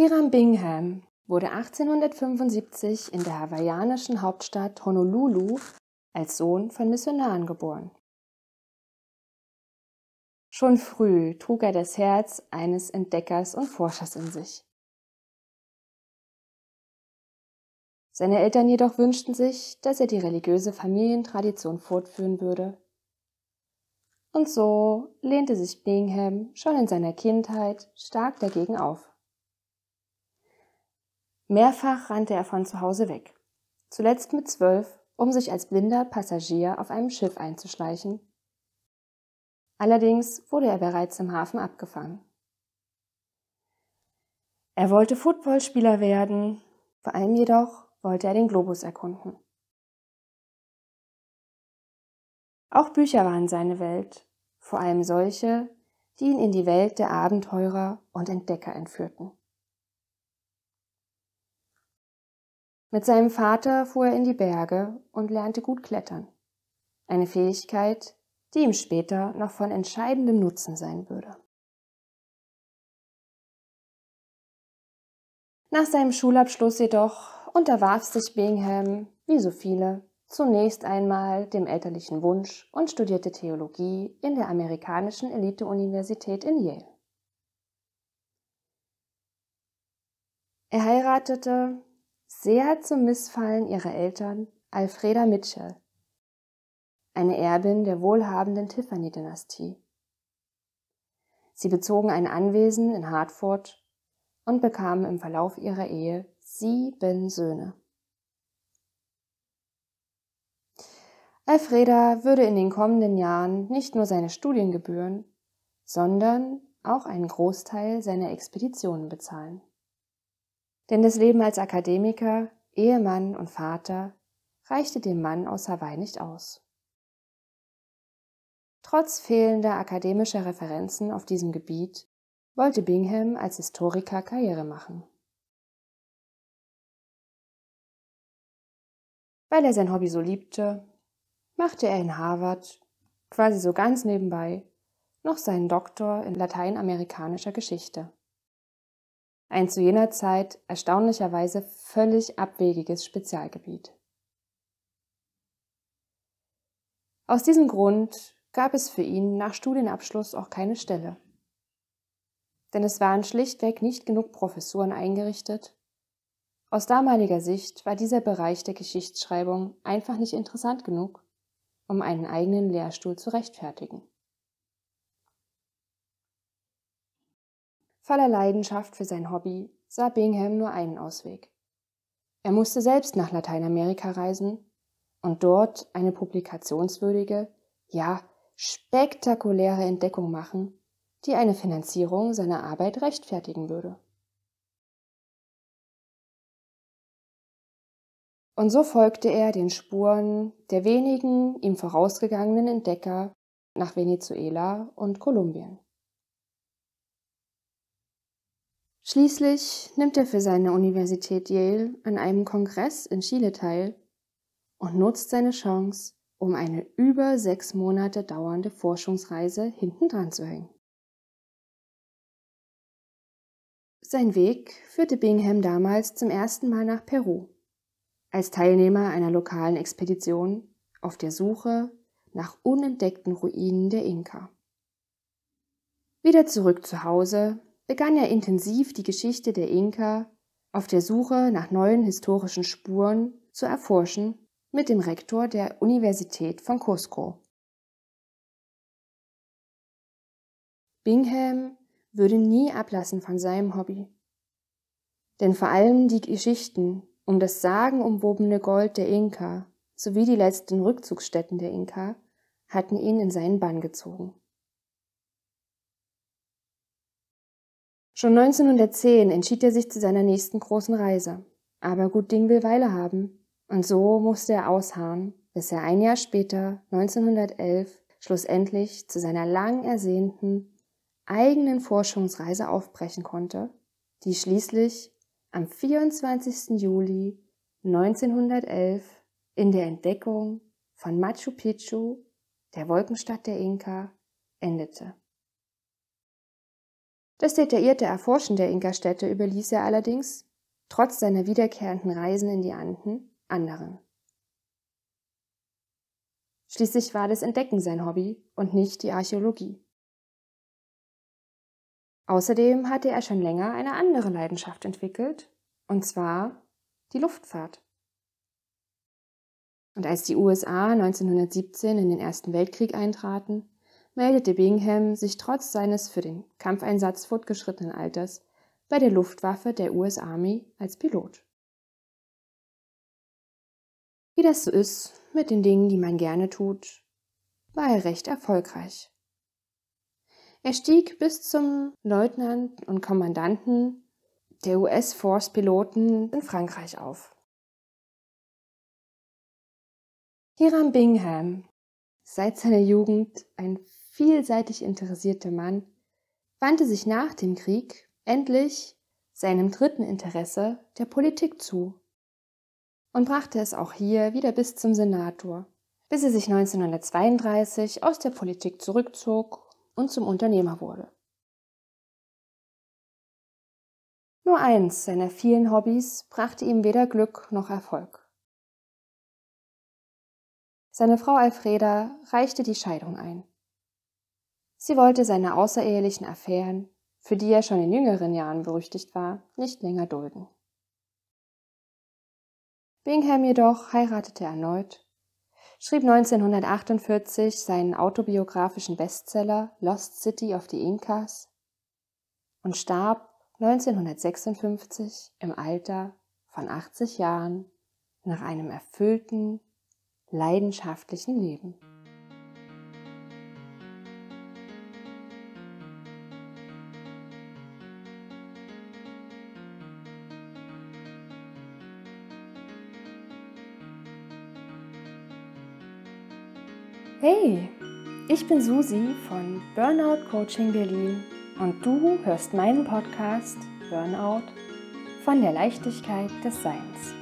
Hiram Bingham wurde 1875 in der hawaiianischen Hauptstadt Honolulu als Sohn von Missionaren geboren. Schon früh trug er das Herz eines Entdeckers und Forschers in sich. Seine Eltern jedoch wünschten sich, dass er die religiöse Familientradition fortführen würde. Und so lehnte sich Bingham schon in seiner Kindheit stark dagegen auf. Mehrfach rannte er von zu Hause weg. Zuletzt mit zwölf, um sich als blinder Passagier auf einem Schiff einzuschleichen. Allerdings wurde er bereits im Hafen abgefangen. Er wollte Footballspieler werden, vor allem jedoch wollte er den Globus erkunden. Auch Bücher waren seine Welt, vor allem solche, die ihn in die Welt der Abenteurer und Entdecker entführten. Mit seinem Vater fuhr er in die Berge und lernte gut klettern. Eine Fähigkeit, die ihm später noch von entscheidendem Nutzen sein würde. Nach seinem Schulabschluss jedoch unterwarf sich Bingham, wie so viele, zunächst einmal dem elterlichen Wunsch und studierte Theologie in der amerikanischen Elite-Universität in Yale. Er heiratete sehr zum Missfallen ihrer Eltern Alfreda Mitchell, eine Erbin der wohlhabenden Tiffany-Dynastie. Sie bezogen ein Anwesen in Hartford und bekamen im Verlauf ihrer Ehe sieben Söhne. Alfreda würde in den kommenden Jahren nicht nur seine Studiengebühren, sondern auch einen Großteil seiner Expeditionen bezahlen. Denn das Leben als Akademiker, Ehemann und Vater reichte dem Mann aus Hawaii nicht aus. Trotz fehlender akademischer Referenzen auf diesem Gebiet wollte Bingham als Historiker Karriere machen. Weil er sein Hobby so liebte, machte er in Harvard, quasi so ganz nebenbei, noch seinen Doktor in lateinamerikanischer Geschichte. Ein zu jener Zeit erstaunlicherweise völlig abwegiges Spezialgebiet. Aus diesem Grund gab es für ihn nach Studienabschluss auch keine Stelle. Denn es waren schlichtweg nicht genug Professuren eingerichtet. Aus damaliger Sicht war dieser Bereich der Geschichtsschreibung einfach nicht interessant genug, um einen eigenen Lehrstuhl zu rechtfertigen. Voller Leidenschaft für sein Hobby sah Bingham nur einen Ausweg. Er musste selbst nach Lateinamerika reisen und dort eine publikationswürdige, ja spektakuläre Entdeckung machen, die eine Finanzierung seiner Arbeit rechtfertigen würde. Und so folgte er den Spuren der wenigen ihm vorausgegangenen Entdecker nach Venezuela und Kolumbien. Schließlich nimmt er für seine Universität Yale an einem Kongress in Chile teil und nutzt seine Chance, um eine über sechs Monate dauernde Forschungsreise hintendran zu hängen. Sein Weg führte Bingham damals zum ersten Mal nach Peru, als Teilnehmer einer lokalen Expedition auf der Suche nach unentdeckten Ruinen der Inka. Wieder zurück zu Hause begann er intensiv die Geschichte der Inka auf der Suche nach neuen historischen Spuren zu erforschen mit dem Rektor der Universität von Cusco. Bingham würde nie ablassen von seinem Hobby. Denn vor allem die Geschichten um das sagenumwobene Gold der Inka sowie die letzten Rückzugsstätten der Inka hatten ihn in seinen Bann gezogen. Schon 1910 entschied er sich zu seiner nächsten großen Reise. Aber gut Ding will Weile haben. Und so musste er ausharren, bis er ein Jahr später, 1911, schlussendlich zu seiner lang ersehnten eigenen Forschungsreise aufbrechen konnte, die schließlich am 24. Juli 1911 in der Entdeckung von Machu Picchu, der Wolkenstadt der Inka, endete. Das detaillierte Erforschen der Inka-Städte überließ er allerdings, trotz seiner wiederkehrenden Reisen in die Anden, anderen. Schließlich war das Entdecken sein Hobby und nicht die Archäologie. Außerdem hatte er schon länger eine andere Leidenschaft entwickelt, und zwar die Luftfahrt. Und als die USA 1917 in den Ersten Weltkrieg eintraten, meldete Bingham sich trotz seines für den Kampfeinsatz fortgeschrittenen Alters bei der Luftwaffe der US Army als Pilot. Wie das so ist mit den Dingen, die man gerne tut, war er recht erfolgreich. Er stieg bis zum Leutnant und Kommandanten der US-Force-Piloten in Frankreich auf. Hiram Bingham, seit seiner Jugend ein vielseitig interessierte Mann wandte sich nach dem Krieg endlich seinem dritten Interesse, der Politik, zu und brachte es auch hier wieder bis zum Senator, bis er sich 1932 aus der Politik zurückzog und zum Unternehmer wurde. Nur eins seiner vielen Hobbys brachte ihm weder Glück noch Erfolg. Seine Frau Alfreda reichte die Scheidung ein. Sie wollte seine außerehelichen Affären, für die er schon in jüngeren Jahren berüchtigt war, nicht länger dulden. Bingham jedoch heiratete erneut, schrieb 1948 seinen autobiografischen Bestseller Lost City of the Incas und starb 1956 im Alter von 80 Jahren nach einem erfüllten, leidenschaftlichen Leben. Hey, ich bin Susi von Burnout Coaching Berlin und du hörst meinen Podcast Burnout von der Leichtigkeit des Seins.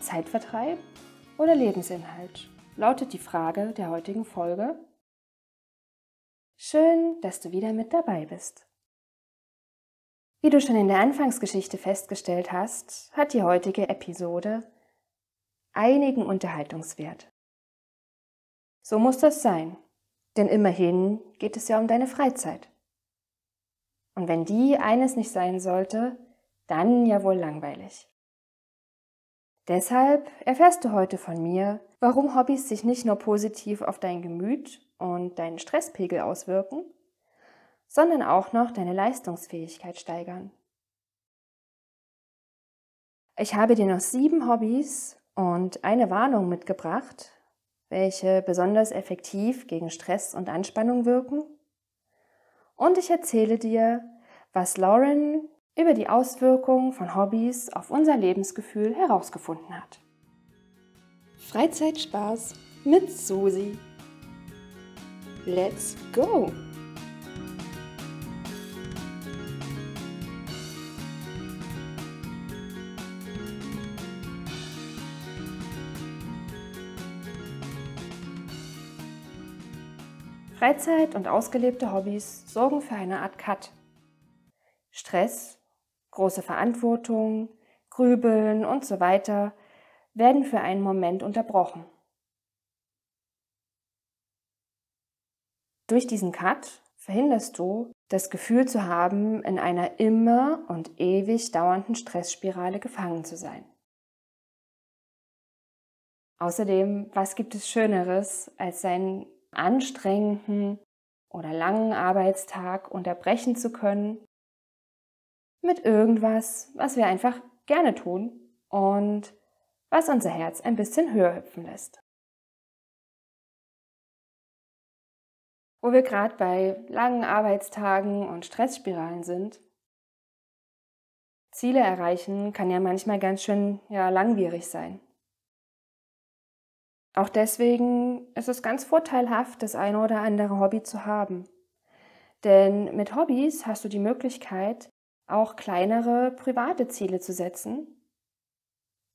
Zeitvertreib oder Lebensinhalt lautet die Frage der heutigen Folge. Schön, dass du wieder mit dabei bist. Wie du schon in der Anfangsgeschichte festgestellt hast, hat die heutige Episode einigen Unterhaltungswert. So muss das sein, denn immerhin geht es ja um deine Freizeit. Und wenn die eines nicht sein sollte, dann ja wohl langweilig. Deshalb erfährst du heute von mir, warum Hobbys sich nicht nur positiv auf dein Gemüt und deinen Stresspegel auswirken, sondern auch noch deine Leistungsfähigkeit steigern. Ich habe dir noch sieben Hobbys und eine Warnung mitgebracht, welche besonders effektiv gegen Stress und Anspannung wirken. Und ich erzähle dir, was Lauren über die Auswirkungen von Hobbys auf unser Lebensgefühl herausgefunden hat. Freizeitspaß mit Susi. Let's go! Freizeit und ausgelebte Hobbys sorgen für eine Art Cut. Stress, große Verantwortung, Grübeln und so weiter werden für einen Moment unterbrochen. Durch diesen Cut verhinderst du, das Gefühl zu haben, in einer immer und ewig dauernden Stressspirale gefangen zu sein. Außerdem, was gibt es Schöneres, als seinen anstrengenden oder langen Arbeitstag unterbrechen zu können mit irgendwas, was wir einfach gerne tun und was unser Herz ein bisschen höher hüpfen lässt. Wo wir gerade bei langen Arbeitstagen und Stressspiralen sind, Ziele erreichen kann ja manchmal ganz schön ja, langwierig sein. Auch deswegen ist es ganz vorteilhaft, das eine oder andere Hobby zu haben. Denn mit Hobbys hast du die Möglichkeit, auch kleinere private Ziele zu setzen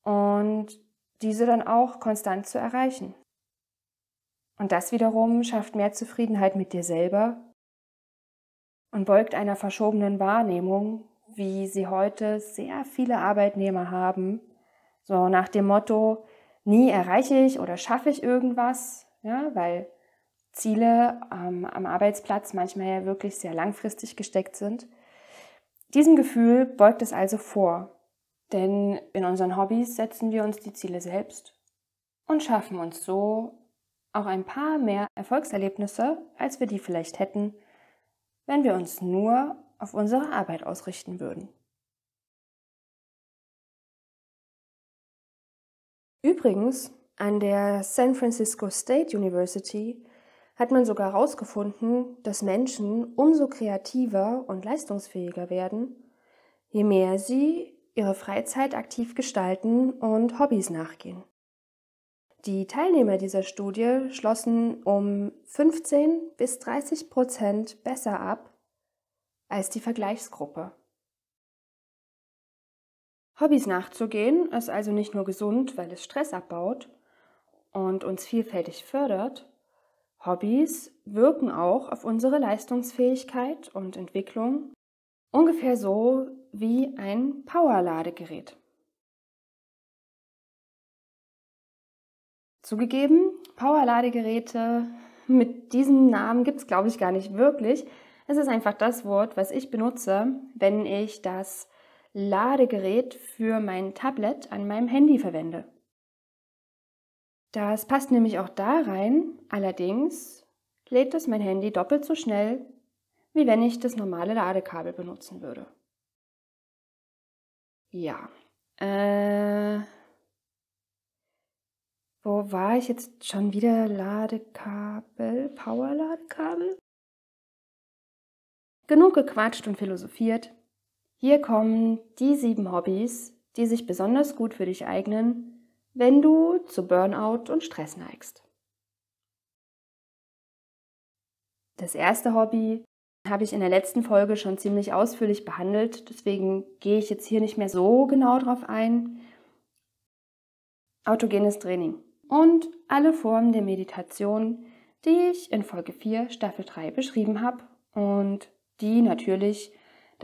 und diese dann auch konstant zu erreichen. Und das wiederum schafft mehr Zufriedenheit mit dir selber und beugt einer verschobenen Wahrnehmung, wie sie heute sehr viele Arbeitnehmer haben, so nach dem Motto, nie erreiche ich oder schaffe ich irgendwas, ja, weil Ziele ähm, am Arbeitsplatz manchmal ja wirklich sehr langfristig gesteckt sind. Diesem Gefühl beugt es also vor, denn in unseren Hobbys setzen wir uns die Ziele selbst und schaffen uns so auch ein paar mehr Erfolgserlebnisse, als wir die vielleicht hätten, wenn wir uns nur auf unsere Arbeit ausrichten würden. Übrigens, an der San Francisco State University hat man sogar herausgefunden, dass Menschen umso kreativer und leistungsfähiger werden, je mehr sie ihre Freizeit aktiv gestalten und Hobbys nachgehen. Die Teilnehmer dieser Studie schlossen um 15 bis 30 Prozent besser ab als die Vergleichsgruppe. Hobbys nachzugehen ist also nicht nur gesund, weil es Stress abbaut und uns vielfältig fördert, Hobbys wirken auch auf unsere Leistungsfähigkeit und Entwicklung ungefähr so wie ein Powerladegerät. Zugegeben, Powerladegeräte mit diesem Namen gibt es, glaube ich, gar nicht wirklich. Es ist einfach das Wort, was ich benutze, wenn ich das Ladegerät für mein Tablet an meinem Handy verwende. Das passt nämlich auch da rein, allerdings lädt es mein Handy doppelt so schnell, wie wenn ich das normale Ladekabel benutzen würde. Ja. Äh, wo war ich jetzt schon wieder? Ladekabel, Power-Ladekabel? Genug gequatscht und philosophiert. Hier kommen die sieben Hobbys, die sich besonders gut für dich eignen, wenn du zu Burnout und Stress neigst. Das erste Hobby habe ich in der letzten Folge schon ziemlich ausführlich behandelt, deswegen gehe ich jetzt hier nicht mehr so genau drauf ein. Autogenes Training und alle Formen der Meditation, die ich in Folge 4 Staffel 3 beschrieben habe und die natürlich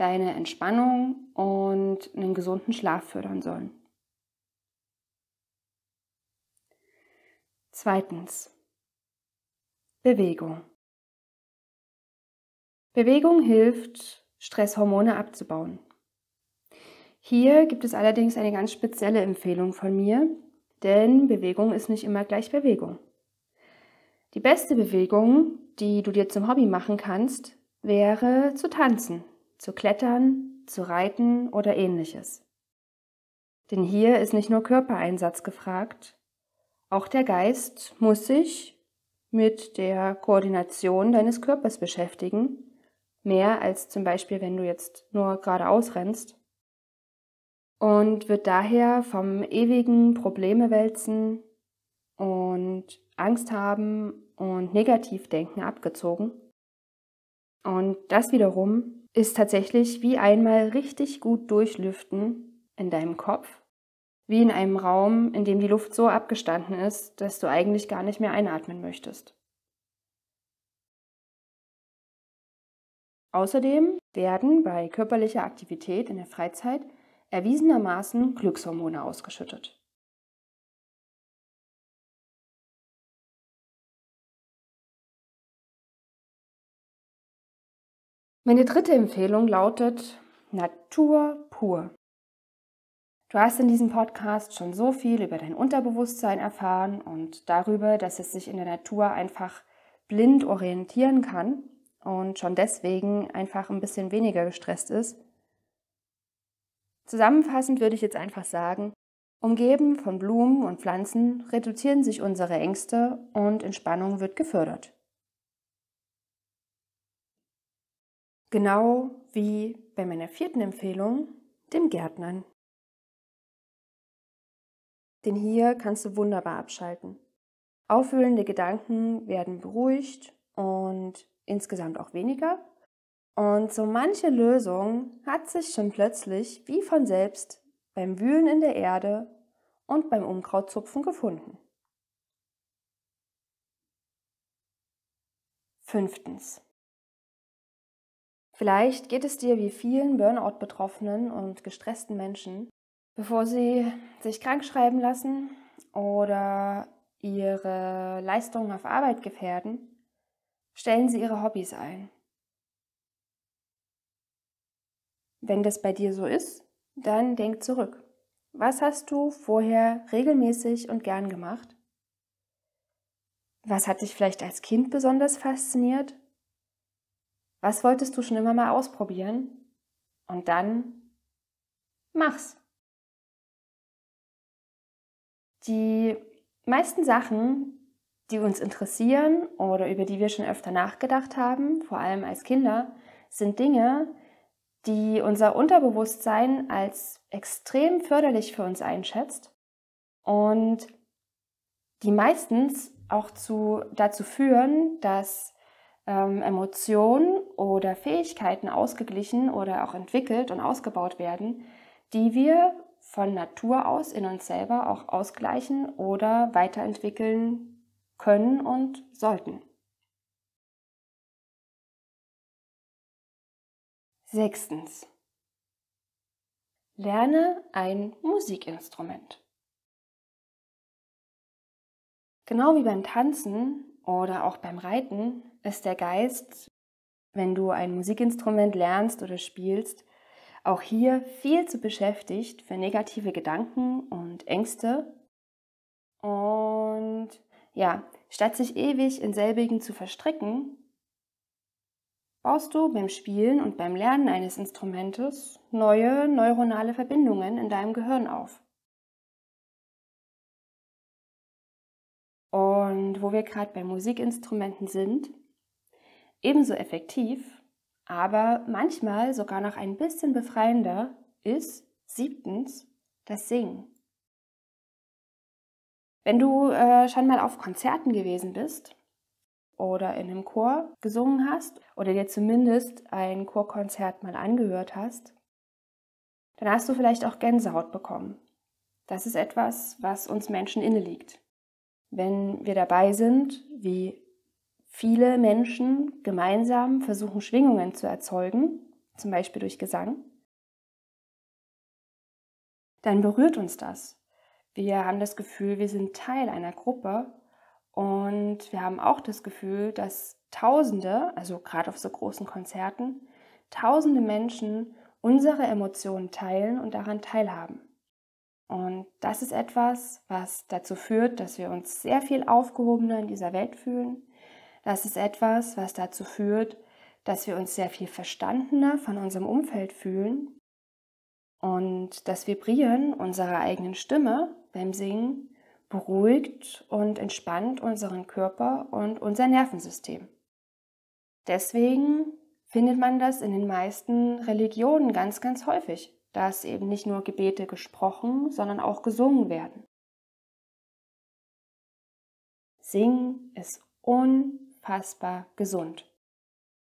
deine Entspannung und einen gesunden Schlaf fördern sollen. Zweitens. Bewegung. Bewegung hilft, Stresshormone abzubauen. Hier gibt es allerdings eine ganz spezielle Empfehlung von mir, denn Bewegung ist nicht immer gleich Bewegung. Die beste Bewegung, die du dir zum Hobby machen kannst, wäre zu tanzen zu klettern, zu reiten oder ähnliches. Denn hier ist nicht nur Körpereinsatz gefragt, auch der Geist muss sich mit der Koordination deines Körpers beschäftigen, mehr als zum Beispiel, wenn du jetzt nur geradeaus rennst, und wird daher vom ewigen Probleme wälzen und Angst haben und Negativdenken abgezogen. Und das wiederum ist tatsächlich wie einmal richtig gut durchlüften in deinem Kopf, wie in einem Raum, in dem die Luft so abgestanden ist, dass du eigentlich gar nicht mehr einatmen möchtest. Außerdem werden bei körperlicher Aktivität in der Freizeit erwiesenermaßen Glückshormone ausgeschüttet. Meine dritte Empfehlung lautet Natur pur. Du hast in diesem Podcast schon so viel über dein Unterbewusstsein erfahren und darüber, dass es sich in der Natur einfach blind orientieren kann und schon deswegen einfach ein bisschen weniger gestresst ist. Zusammenfassend würde ich jetzt einfach sagen, umgeben von Blumen und Pflanzen reduzieren sich unsere Ängste und Entspannung wird gefördert. Genau wie bei meiner vierten Empfehlung, dem Gärtnern. Denn hier kannst du wunderbar abschalten. Aufwühlende Gedanken werden beruhigt und insgesamt auch weniger. Und so manche Lösung hat sich schon plötzlich wie von selbst beim Wühlen in der Erde und beim Unkrautzupfen gefunden. Fünftens. Vielleicht geht es dir wie vielen Burnout-Betroffenen und gestressten Menschen, bevor sie sich krank schreiben lassen oder ihre Leistungen auf Arbeit gefährden, stellen sie ihre Hobbys ein. Wenn das bei dir so ist, dann denk zurück. Was hast du vorher regelmäßig und gern gemacht? Was hat dich vielleicht als Kind besonders fasziniert was wolltest du schon immer mal ausprobieren? Und dann mach's. Die meisten Sachen, die uns interessieren oder über die wir schon öfter nachgedacht haben, vor allem als Kinder, sind Dinge, die unser Unterbewusstsein als extrem förderlich für uns einschätzt und die meistens auch zu, dazu führen, dass ähm, Emotionen oder Fähigkeiten ausgeglichen oder auch entwickelt und ausgebaut werden, die wir von Natur aus in uns selber auch ausgleichen oder weiterentwickeln können und sollten. Sechstens. Lerne ein Musikinstrument. Genau wie beim Tanzen oder auch beim Reiten ist der Geist, wenn du ein Musikinstrument lernst oder spielst, auch hier viel zu beschäftigt für negative Gedanken und Ängste. Und ja, statt sich ewig in selbigen zu verstricken, baust du beim Spielen und beim Lernen eines Instrumentes neue neuronale Verbindungen in deinem Gehirn auf. Und wo wir gerade bei Musikinstrumenten sind, ebenso effektiv, aber manchmal sogar noch ein bisschen befreiender ist siebtens das Singen. Wenn du äh, schon mal auf Konzerten gewesen bist oder in einem Chor gesungen hast oder dir zumindest ein Chorkonzert mal angehört hast, dann hast du vielleicht auch Gänsehaut bekommen. Das ist etwas, was uns Menschen inne liegt. Wenn wir dabei sind, wie viele Menschen gemeinsam versuchen, Schwingungen zu erzeugen, zum Beispiel durch Gesang, dann berührt uns das. Wir haben das Gefühl, wir sind Teil einer Gruppe und wir haben auch das Gefühl, dass Tausende, also gerade auf so großen Konzerten, Tausende Menschen unsere Emotionen teilen und daran teilhaben. Und das ist etwas, was dazu führt, dass wir uns sehr viel aufgehobener in dieser Welt fühlen, das ist etwas, was dazu führt, dass wir uns sehr viel verstandener von unserem Umfeld fühlen und das Vibrieren unserer eigenen Stimme beim Singen beruhigt und entspannt unseren Körper und unser Nervensystem. Deswegen findet man das in den meisten Religionen ganz, ganz häufig, dass eben nicht nur Gebete gesprochen, sondern auch gesungen werden. Singen ist un unfassbar gesund.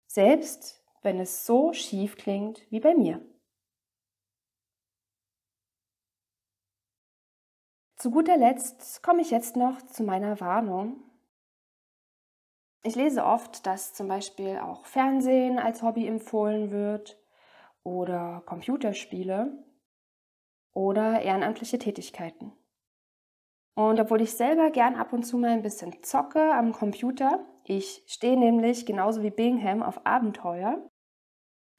Selbst wenn es so schief klingt wie bei mir. Zu guter Letzt komme ich jetzt noch zu meiner Warnung. Ich lese oft, dass zum Beispiel auch Fernsehen als Hobby empfohlen wird oder Computerspiele oder ehrenamtliche Tätigkeiten. Und obwohl ich selber gern ab und zu mal ein bisschen zocke am Computer, ich stehe nämlich genauso wie Bingham auf Abenteuer.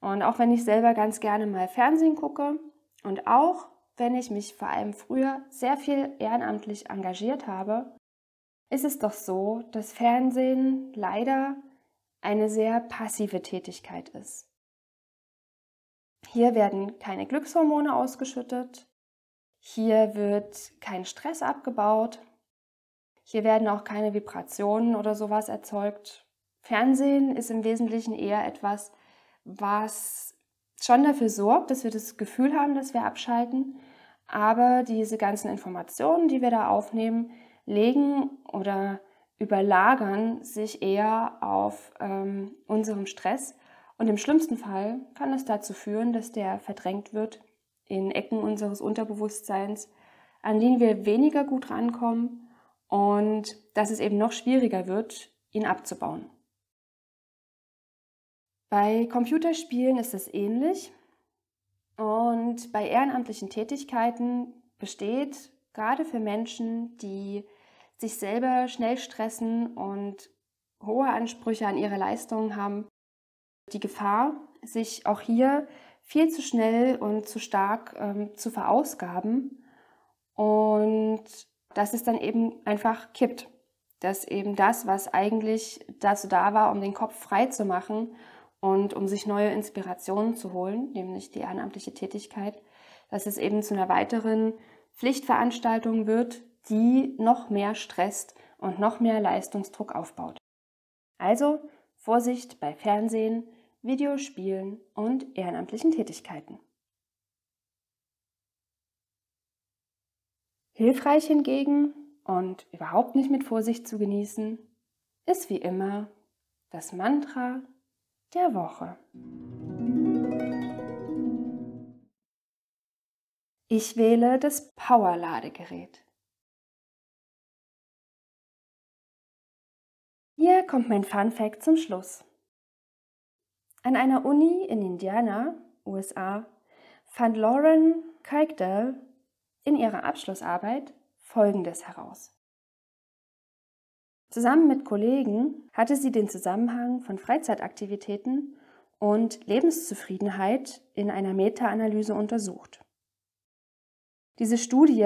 Und auch wenn ich selber ganz gerne mal Fernsehen gucke und auch wenn ich mich vor allem früher sehr viel ehrenamtlich engagiert habe, ist es doch so, dass Fernsehen leider eine sehr passive Tätigkeit ist. Hier werden keine Glückshormone ausgeschüttet, hier wird kein Stress abgebaut hier werden auch keine Vibrationen oder sowas erzeugt. Fernsehen ist im Wesentlichen eher etwas, was schon dafür sorgt, dass wir das Gefühl haben, dass wir abschalten. Aber diese ganzen Informationen, die wir da aufnehmen, legen oder überlagern sich eher auf ähm, unserem Stress. Und im schlimmsten Fall kann das dazu führen, dass der verdrängt wird in Ecken unseres Unterbewusstseins, an denen wir weniger gut rankommen und dass es eben noch schwieriger wird, ihn abzubauen. Bei Computerspielen ist es ähnlich und bei ehrenamtlichen Tätigkeiten besteht gerade für Menschen, die sich selber schnell stressen und hohe Ansprüche an ihre Leistungen haben, die Gefahr, sich auch hier viel zu schnell und zu stark ähm, zu verausgaben und dass es dann eben einfach kippt. Dass eben das, was eigentlich dazu da war, um den Kopf frei zu machen und um sich neue Inspirationen zu holen, nämlich die ehrenamtliche Tätigkeit, dass es eben zu einer weiteren Pflichtveranstaltung wird, die noch mehr stresst und noch mehr Leistungsdruck aufbaut. Also Vorsicht bei Fernsehen, Videospielen und ehrenamtlichen Tätigkeiten. Hilfreich hingegen und überhaupt nicht mit Vorsicht zu genießen, ist wie immer das Mantra der Woche. Ich wähle das Power-Ladegerät. Hier kommt mein Fun Fact zum Schluss. An einer Uni in Indiana, USA, fand Lauren Kaikdal in ihrer Abschlussarbeit Folgendes heraus. Zusammen mit Kollegen hatte sie den Zusammenhang von Freizeitaktivitäten und Lebenszufriedenheit in einer Meta-Analyse untersucht. Diese Studie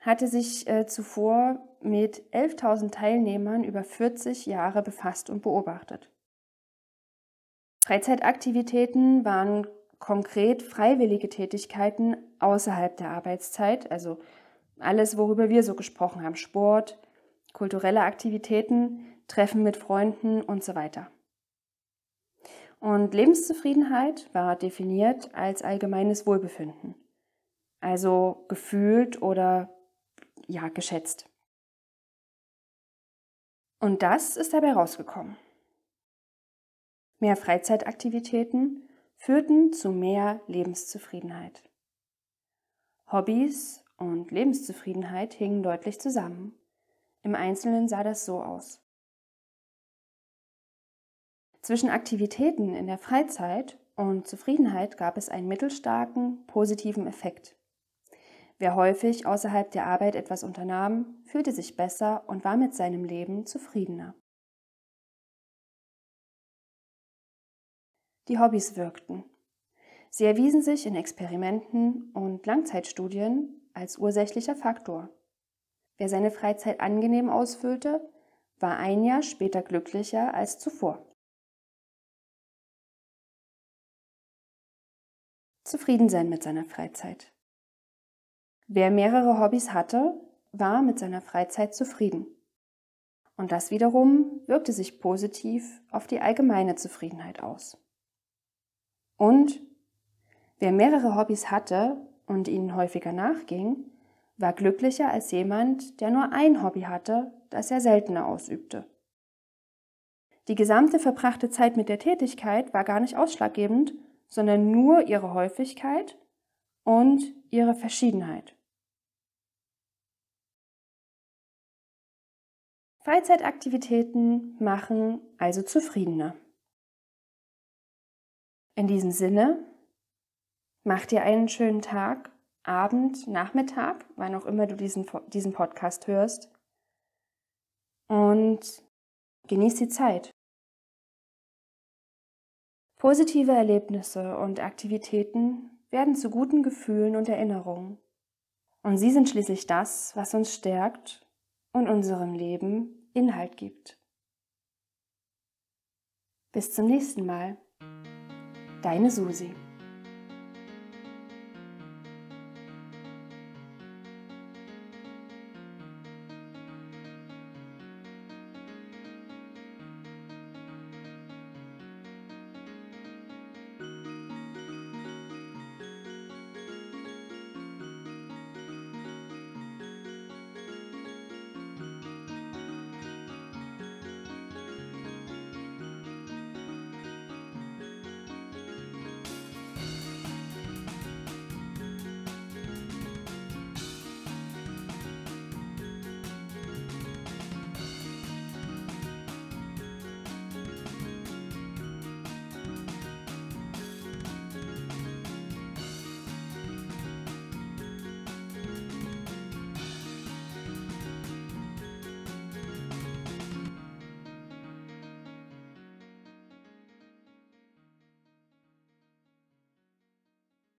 hatte sich äh, zuvor mit 11.000 Teilnehmern über 40 Jahre befasst und beobachtet. Freizeitaktivitäten waren konkret freiwillige Tätigkeiten außerhalb der Arbeitszeit, also alles, worüber wir so gesprochen haben, Sport, kulturelle Aktivitäten, Treffen mit Freunden und so weiter. Und Lebenszufriedenheit war definiert als allgemeines Wohlbefinden, also gefühlt oder ja geschätzt. Und das ist dabei rausgekommen. Mehr Freizeitaktivitäten führten zu mehr Lebenszufriedenheit. Hobbys und Lebenszufriedenheit hingen deutlich zusammen. Im Einzelnen sah das so aus. Zwischen Aktivitäten in der Freizeit und Zufriedenheit gab es einen mittelstarken, positiven Effekt. Wer häufig außerhalb der Arbeit etwas unternahm, fühlte sich besser und war mit seinem Leben zufriedener. Die Hobbys wirkten. Sie erwiesen sich in Experimenten und Langzeitstudien als ursächlicher Faktor. Wer seine Freizeit angenehm ausfüllte, war ein Jahr später glücklicher als zuvor. Zufrieden sein mit seiner Freizeit. Wer mehrere Hobbys hatte, war mit seiner Freizeit zufrieden. Und das wiederum wirkte sich positiv auf die allgemeine Zufriedenheit aus. Und Wer mehrere Hobbys hatte und ihnen häufiger nachging, war glücklicher als jemand, der nur ein Hobby hatte, das er seltener ausübte. Die gesamte verbrachte Zeit mit der Tätigkeit war gar nicht ausschlaggebend, sondern nur ihre Häufigkeit und ihre Verschiedenheit. Freizeitaktivitäten machen also zufriedener. In diesem Sinne Mach dir einen schönen Tag, Abend, Nachmittag, wann auch immer du diesen, diesen Podcast hörst. Und genieß die Zeit. Positive Erlebnisse und Aktivitäten werden zu guten Gefühlen und Erinnerungen. Und sie sind schließlich das, was uns stärkt und unserem Leben Inhalt gibt. Bis zum nächsten Mal. Deine Susi.